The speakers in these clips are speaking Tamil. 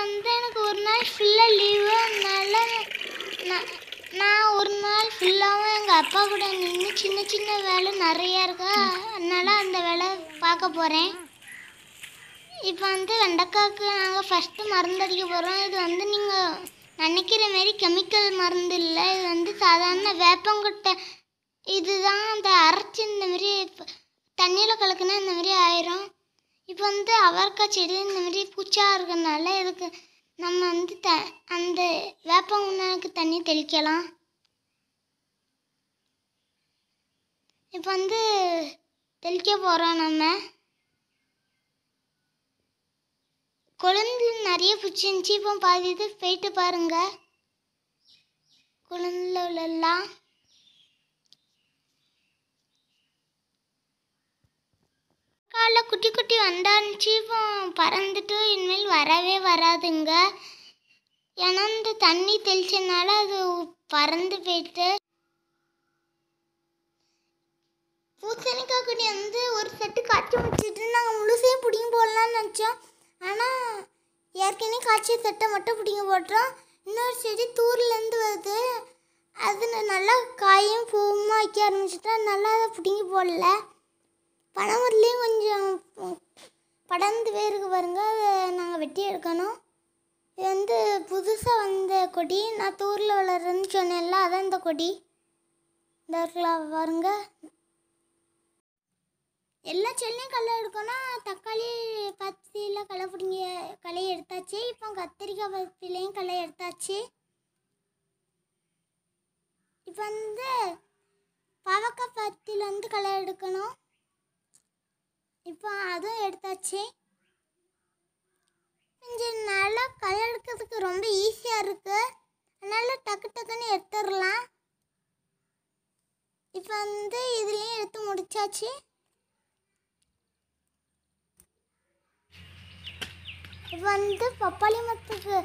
வந்து எனக்கு ஒரு நாள் ஃபுல்லாக லீவு அதனால நான் நான் ஒரு நாள் ஃபுல்லாகவும் எங்கள் அப்பா கூட நின்று சின்ன சின்ன வேலை நிறையா இருக்கா அதனால் அந்த வேலை பார்க்க போகிறேன் இப்போ வந்து வெண்டைக்காய்க்கு நாங்கள் ஃபஸ்ட்டு மருந்து அடிக்க போகிறோம் இது வந்து நீங்கள் நினைக்கிற மாரி கெமிக்கல் மருந்து இல்லை இது வந்து சாதாரண வேப்பங்கொட்டை இதுதான் அந்த அரைச்சி இந்த மாரி தண்ணியில் கலக்குனா இந்த மாதிரி ஆயிரும் இப்போ வந்து அவர்கா செடி இந்த மாதிரி பூச்சா இருக்கிறனால இதுக்கு நம்ம வந்து த அந்த வேப்பங்குன்னாக்கு தண்ணி தெளிக்கலாம் இப்போ வந்து தெளிக்க போகிறோம் நம்ம குழந்தை நிறைய பூச்சி இருந்துச்சு இப்போ பாதி இது போயிட்டு பாருங்கள் குழந்தைலாம் காலைல குட்டி குட்டி வந்தாச்சு இப்போ பறந்துட்டு இனிமேல் வரவே வராதுங்க ஏன்னா இந்த தண்ணி தெளிச்சனால அது பறந்து போயிட்டு பூசணிக்காய் கொடி வந்து ஒரு செட்டு காய்ச்சி வச்சுட்டு நாங்கள் முழுசையும் பிடிங்க போடலான்னு நினச்சோம் ஆனால் ஏற்கனவே காய்ச்சி செட்டை மட்டும் பிடிங்க போட்டுறோம் இன்னொரு செடி தூர்லேருந்து வருது அது நல்லா காயும் பூவும் வைக்க ஆரம்பிச்சிட்டா நல்லா அதை பிடுங்கி போடல பனைமரத்துலேயும் கொஞ்சம் படர்ந்து பேருக்கு பாருங்க அதை நாங்கள் வெட்டி எடுக்கணும் இது வந்து புதுசாக வந்த கொடி நான் தூரில் வளர்றேன்னு சொன்னேன்ல அதான் இந்த கொடி இந்த பாருங்க எல்லா செல்லையும் களை எடுக்கணும் தக்காளி பத்தியில் களை பிடிங்க களை எடுத்தாச்சு இப்போ கத்திரிக்காய் பத்திலையும் களை எடுத்தாச்சு இப்போ வந்து பவக்காய் பத்தியில் வந்து களை எடுக்கணும் இப்போ அதுவும் எடுத்தாச்சு கொஞ்சம் நல்லா களை எடுக்கிறதுக்கு ரொம்ப ஈஸியாக இருக்குது அதனால் டக்கு டக்குன்னு எடுத்துடலாம் இப்போ வந்து இதுலேயும் எடுத்து முடிச்சாச்சு இப்போ வந்து பப்பாளி மரத்துக்கு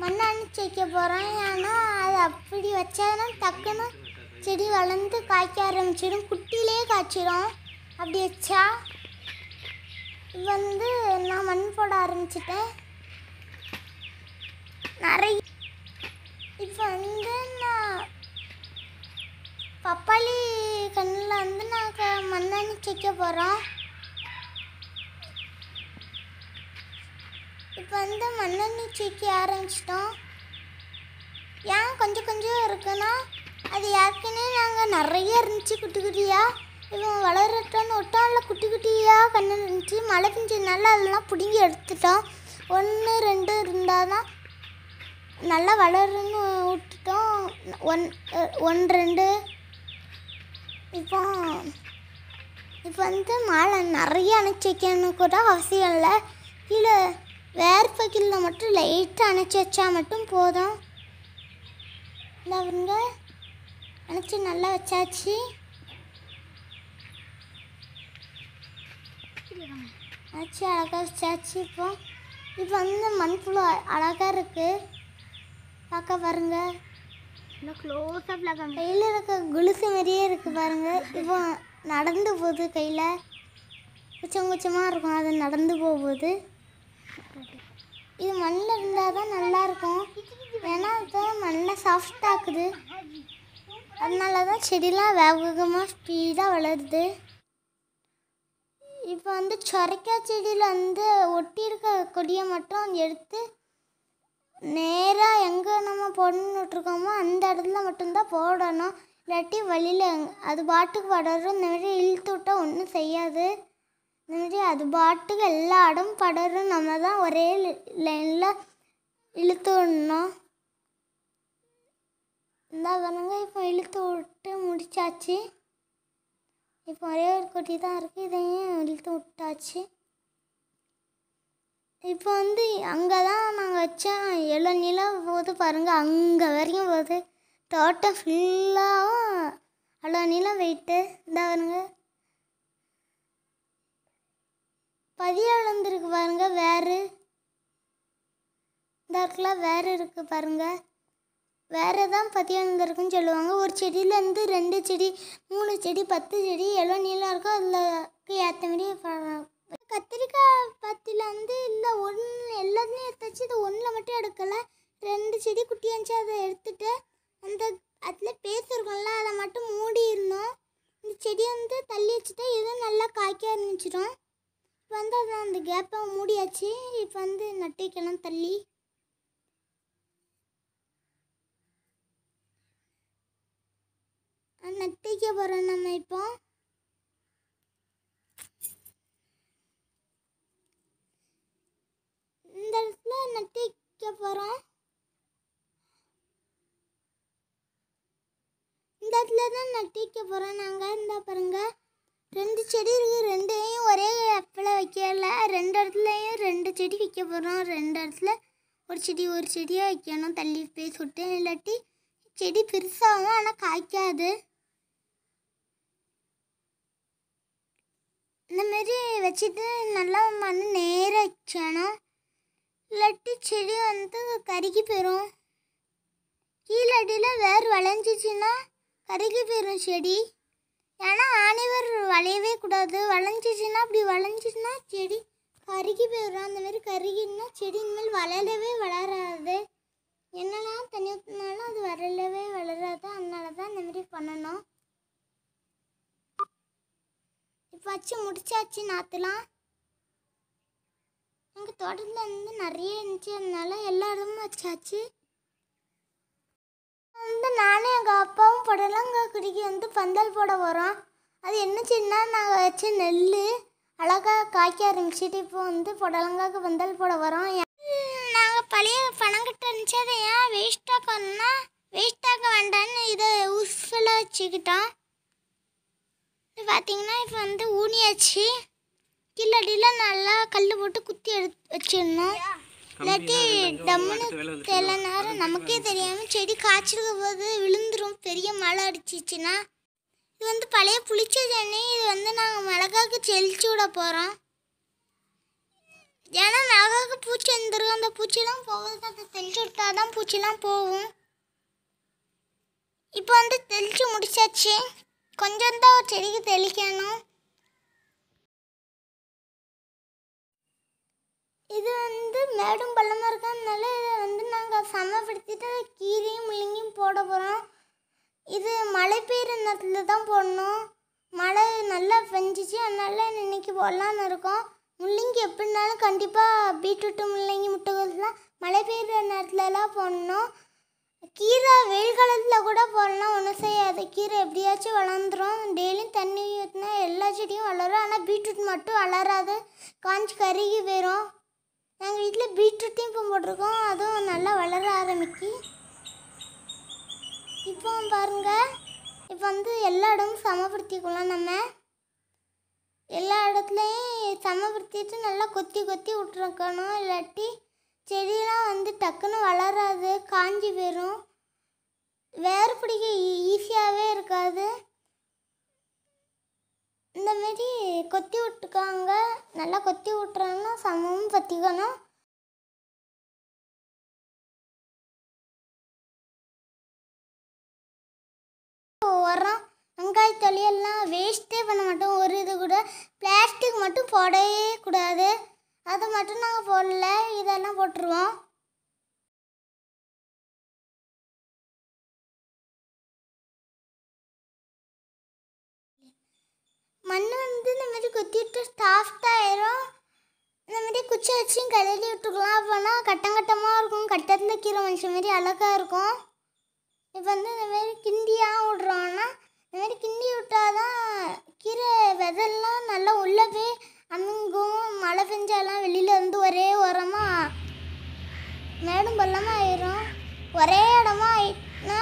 மண் அணைச்சி வைக்க போகிறோம் ஏன்னா அது அப்படி வச்சாங்கன்னா டக்குன்னு செடி வளர்ந்து காய்க்க ஆரம்பிச்சிடும் குட்டிலே காய்ச்சிடும் அப்படி வச்சா வந்து நான் மண் போட ஆரம்பிச்சிட்டேன் நிறைய இப்போ வந்து நான் பப்பாளி கண்ணில் வந்து நாங்கள் மண்ணாணி கேட்க போகிறோம் இப்போ வந்து மண்ணெண்ணி சீக்க ஆரம்பிச்சிட்டோம் ஏன் கொஞ்சம் கொஞ்சம் இருக்குன்னா அது ஏற்கனவே நாங்கள் நிறைய இருந்துச்சு குட்டி குட்டியாக இவன் வளரட்டோன்னு விட்டோம் இல்லை குட்டி குட்டியாக ஆச்சு மழை பெஞ்சதுனால அதெல்லாம் பிடுங்கி எடுத்துட்டோம் ஒன்று ரெண்டு இருந்தால் தான் நல்லா வளருன்னு விட்டுட்டோம் ஒன் ஒன் ரெண்டு இப்போ இப்போ வந்து மழை நிறைய அணைச்சி வைக்கணும் கூட அவசியம் இல்லை கீழே வேர்ப்பை கீழே மட்டும் லைட்டாக அணைச்சி வச்சா மட்டும் போதும் இந்த அவங்க அணைச்சி நல்லா வச்சாச்சு ஆச்சு அழகாக வச்சாச்சு இப்போ இப்போ வந்து மண்புழு அழகாக இருக்குது பார்க்க பாருங்க க்ளோஸாக கையில் இருக்க குலுசு மாதிரியே இருக்குது பாருங்கள் இப்போ நடந்து போகுது கையில் குச்சம் குச்சமாக இருக்கும் அது நடந்து போகுது இது மண்ணில் இருந்தால் தான் நல்லாயிருக்கும் ஏன்னா இப்போ மண்ணில் சாஃப்டாக்குது அதனால தான் செடிலாம் வேகமாக ஸ்பீடாக வளருது இப்போ வந்து சொரைக்காய் செடியில் வந்து ஒட்டியிருக்க கொடியை மட்டும் எடுத்து நேராக எங்கே நம்ம போடணுட்ருக்கோமோ அந்த இடத்துல மட்டும்தான் போடணும் இல்லாட்டி வழியில் அது பாட்டுக்கு படரும் இந்த மாதிரி இழுத்து விட்டால் ஒன்றும் செய்யாது இந்த மாதிரி அது பாட்டுக்கு எல்லா இடம் படரும் நம்ம தான் ஒரே லைனில் இழுத்து விடணும் இந்த பாருங்க இப்போ இழுத்து விட்டு முடிச்சாச்சு இப்போ ஒரே ஒரு குட்டி தான் இருக்குது இதையும் இழுத்து விட்டாச்சு இப்போ வந்து அங்கே தான் நாங்கள் வச்சோம் எவ்வளோ நிலம் போது பாருங்கள் அங்கே வரைக்கும் போகுது தோட்டம் ஃபுல்லாகவும் அவ்வளோ நிலம் வெயிட்டு இதாக வருங்க பதிய வளர்ந்துருக்கு பாருங்கள் வேறு இந்த இருக்குல்ல வேறு இருக்குது பாருங்கள் வேறு தான் பற்றி வந்திருக்குன்னு சொல்லுவாங்க ஒரு செடியிலேருந்து ரெண்டு செடி மூணு செடி பத்து செடி எவ்வளோ நீளம் இருக்கோ அதில் ஏற்ற மாதிரி கத்திரிக்காய் பத்தியில் வந்து இல்லை ஒன்று எல்லாத்தையும் எடுத்தாச்சு இது ஒன்றில் மட்டும் எடுக்கலை ரெண்டு செடி குட்டியாச்சு அதை எடுத்துட்டு அந்த அதில் பேசிருக்கோம்ல அதை மட்டும் மூடி இருந்தோம் இந்த செடி வந்து தள்ளி வச்சுட்டா எதுவும் நல்லா காய்க்க ஆரம்பிச்சிடும் இப்போ வந்து அதை அந்த கேப்பை மூடியாச்சு இப்போ வந்து நட்டைக்கெல்லாம் தள்ளி நட்டிக்க போகிறோம் நம்ம இப்போ இந்த இடத்துல நெட்டிக்க போகிறோம் இந்த இடத்துல தான் நட்டிக்க போகிறோம் நாங்கள் இந்த பாருங்கள் ரெண்டு செடி இருக்குது ரெண்டையும் ஒரே இடத்துல வைக்கல ரெண்டு இடத்துலையும் ரெண்டு செடி வைக்க போகிறோம் ரெண்டு இடத்துல ஒரு செடி ஒரு செடியாக வைக்கணும் தள்ளி போய் சுட்டு இல்லாட்டி செடி பெருசாகும் ஆனால் காய்க்காது இந்த மாரி வச்சுட்டு நல்லா மண் நேராக வச்சணும் இல்லாட்டி செடி வந்து கருகி போயிடும் கீழடியில் வேர் வளைஞ்சிச்சின்னா கருகி போயிடும் செடி ஏன்னா ஆணிவர் வளையவே கூடாது வளைஞ்சிச்சின்னா அப்படி வளைஞ்சிச்சின்னா செடி கருகி போயிடும் அந்த மாதிரி கருகினா செடி இனிமேல் வளரவே வளராது என்னெல்லாம் தண்ணி ஊற்றினாலும் அது வளரவே வளராது அதனால தான் அந்த மாதிரி பண்ணணும் வச்சு முடிச்சாச்சு நாற்றுலாம் எங்கள் தோட்டத்தில் வந்து நிறைய இருந்துச்சு அதனால எல்லா இடமும் வச்சாச்சு வந்து நானும் எங்கள் அப்பாவும் புடலங்காய் குடிக்கி வந்து பந்தல் போட வரோம் அது என்ன சின்ன நாங்கள் வச்சு நெல் அழகாக காய்க்க ஆரம்பிச்சுட்டு இப்போ வந்து புடலங்காக்கு பந்தல் போட வரோம் நாங்கள் பழைய பணம் கிட்ட இருந்துச்சு அதை ஏன் வேஸ்ட்டாக பண்ணால் வேஸ்ட்டாக வேண்டான்னு இதை யூஸ்ஃபுல்லாக வச்சுக்கிட்டோம் இது பார்த்தீங்கன்னா இப்போ வந்து ஊனியாச்சு கீழே நல்லா கல் போட்டு குத்தி எடுத்து வச்சிடணும் இல்லாட்டி டம்முன்னு தெரியல நேரம் நமக்கே தெரியாமல் செடி காய்ச்சிருக்க போது விழுந்துரும் பெரிய மழை அடிச்சிச்சின்னா இது வந்து பழைய புளிச்ச தண்ணி இது வந்து நாங்கள் மிளகாக்கு செழிச்சு விட போகிறோம் ஏன்னா மிளகாக்கு பூச்சி வந்துருக்கும் அந்த பூச்சிலாம் போகிறது அதை தெளிச்சு விட்டால் தான் பூச்சிலாம் போகும் இப்போ வந்து தெளித்து முடிச்சாச்சு கொஞ்சம் தான் ஒரு செடிக்கு தெளிக்கணும் இது வந்து மேடும் பள்ளமாக இருக்கிறதுனால இதை வந்து நாங்கள் சமப்படுத்திட்டு கீரையும் முள்ளங்கியும் போட போகிறோம் இது மழை பெய்கிற நேரத்தில் தான் போடணும் மழை நல்லா பெஞ்சிச்சு அதனால் இன்னைக்கு போடலான்னு இருக்கோம் முள்ளங்கி எப்படினாலும் கண்டிப்பாக பீட்ரூட்டு முள்ளங்கி முட்டைகோஸ்லாம் மழை பெய்கிற நேரத்துலலாம் போடணும் கீரை வெயில் காலத்தில் கூட போடலாம் ஒன்றும் செய்யாது கீரை எப்படியாச்சும் வளர்ந்துடும் டெய்லியும் தண்ணி ஊற்றினா எல்லா செடியும் வளரும் ஆனால் பீட்ரூட் மட்டும் வளராது காஞ்சி கருகி போயிடும் நாங்கள் வீட்டில் பீட்ரூட்டையும் இப்போ போட்டிருக்கோம் அதுவும் நல்லா வளர ஆரம்பிக்கு இப்போ பாருங்கள் இப்போ வந்து எல்லா இடமும் சமப்படுத்திக்கலாம் நம்ம எல்லா இடத்துலையும் சமப்படுத்திட்டு நல்லா கொத்தி கொத்தி விட்ருக்கணும் இல்லாட்டி செடியெலாம் வந்து டக்குன்னு வளராது காஞ்சி போயிடும் வேர் பிடிக்க ஈஸியாகவே இருக்காது இந்தமாரி கொத்தி விட்டுக்காங்க நல்லா கொத்தி விட்டுறோன்னா சமமும் பற்றிக்கணும் உரம் வெங்காய தொழிலெல்லாம் வேஸ்ட்டே பண்ண மாட்டோம் ஒரு இது கூட பிளாஸ்டிக் மட்டும் போடவே கூடாது அது மட்டும் நாங்கள் போடல இதெல்லாம் போட்டுருவோம் மண் வந்து இந்த மாதிரி குத்திட்டு சாஃப்ட் ஆயிரும் இந்த மாதிரி குச்சி வச்சும் கழுவி விட்டுக்கலாம் அப்போனா கட்டமாக இருக்கும் கட்டிருந்து கீரை மனுஷ மாதிரி அழகாக இருக்கும் இப்போ வந்து இந்த மாதிரி கிண்டியாக விட்றோன்னா இந்த மாதிரி கிண்டி விட்டால் தான் கீரை விதெல்லாம் நல்லா உள்ளே மழை பெஞ்சாலாம் வெளியில் வந்து ஒரே உரமா மேடும் பள்ளமாக ஆயிரும் ஒரே இடமா ஆயிடுனா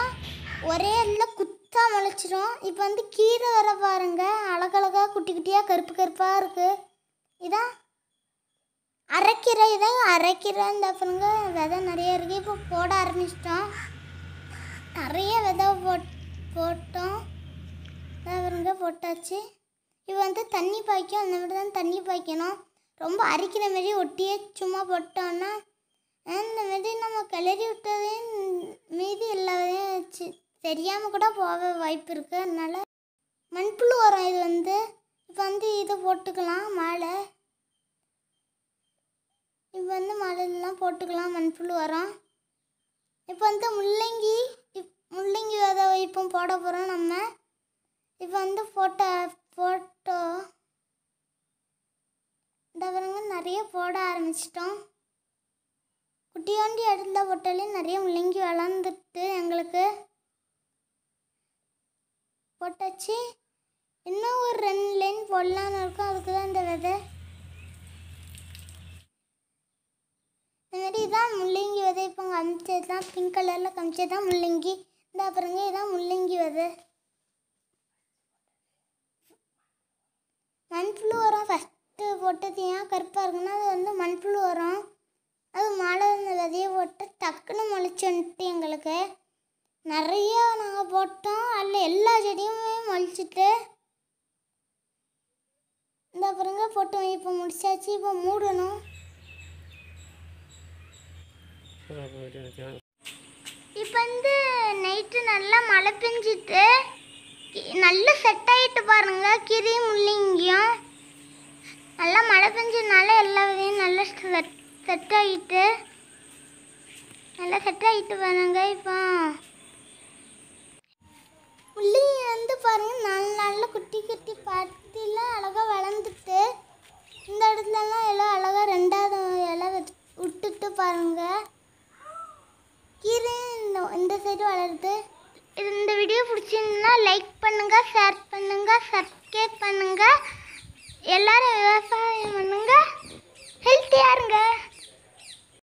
ஒரே இடத்துல குத்தாக முளைச்சிரும் இப்போ வந்து கீரை வர பாருங்க அழகழகாக குட்டி குட்டியாக கருப்பு கருப்பாக இருக்குது இதான் அரைக்கீரை இதான் அரைக்கீரை இந்த அப்புறங்க விதை நிறைய இருக்குது இப்போ போட ஆரம்பிச்சிட்டோம் நிறைய விதை போட் போட்டோம் அப்புறங்க போட்டாச்சு இப்போ வந்து தண்ணி பாய்க்கும் அந்த மாதிரி தான் தண்ணி பாய்க்கணும் ரொம்ப அரிக்கிற மாரி ஒட்டியே சும்மா போட்டோன்னா இந்த மாரி நம்ம கிளறி விட்டதையும் மீதி எல்லாத்தையும் தெரியாமல் கூட போக வாய்ப்பு இருக்குது அதனால் மண்புழு உரம் இது வந்து இப்போ வந்து இது போட்டுக்கலாம் மாலை இப்போ வந்து மழைலாம் போட்டுக்கலாம் மண்புழு உரம் இப்போ வந்து முள்ளங்கி இப் முள்ளங்கி வித வைப்பும் போட போகிறோம் நம்ம இப்போ வந்து போட்ட போட்டோ இந்த நிறைய போட ஆரம்பிச்சிட்டோம் குட்டியோண்டி இடத்துல பொட்டலையும் நிறைய முள்ளங்கி வளர்ந்துட்டு எங்களுக்கு போட்டாச்சு இன்னும் ஒரு ரெண்டு லைன் போடலான்னு இருக்கும் அதுக்கு தான் இந்த விதை இந்தமாரி இதான் முள்ளங்கி விதை இப்போ காமிச்சது தான் பிங்க் கலரில் காமிச்சது தான் முள்ளங்கி இந்த அப்புறங்க இதான் முள்ளங்கி விதை மண்புழு ஏன் கருப்பாக இருக்குன்னா அது வந்து மண்புழு வரும் அது மாலை விதையை போட்டு டக்குன்னு வந்துட்டு எங்களுக்கு நிறைய நாங்கள் போட்டோம் அதில் எல்லா செடியுமே முளைச்சிட்டு இந்த பிறங்க போட்டோம் இப்போ முடிச்சாச்சு இப்போ மூடணும் இப்போ வந்து நைட்டு நல்லா மழை பெஞ்சிட்டு நல்லா செட் ஆகிட்டு பாருங்கள் கிரி முள்ளிங்கியும் நல்லா மழை பெஞ்சதுனால எல்லா விதையும் நல்லா செட் ஆகிட்டு நல்லா செட் ஆகிட்டு பாருங்க இப்போ உள்ளே வந்து பாருங்கள் நல்ல நல்ல குட்டி குட்டி பத்திலாம் அழகாக வளர்ந்துட்டு இந்த இடத்துலலாம் எல்லாம் அழகாக ரெண்டாவது இலை விட்டுட்டு பாருங்கள் கீரை இந்த சைடு வளருது இது இந்த வீடியோ பிடிச்சிங்கன்னா லைக் பண்ணுங்கள் ஷேர் பண்ணுங்கள் சப்ஸ்கிரைப் பண்ணுங்கள் எல்லாரும் விவசாயம் பண்ணுங்க ஹெல்த்தியாக இருங்க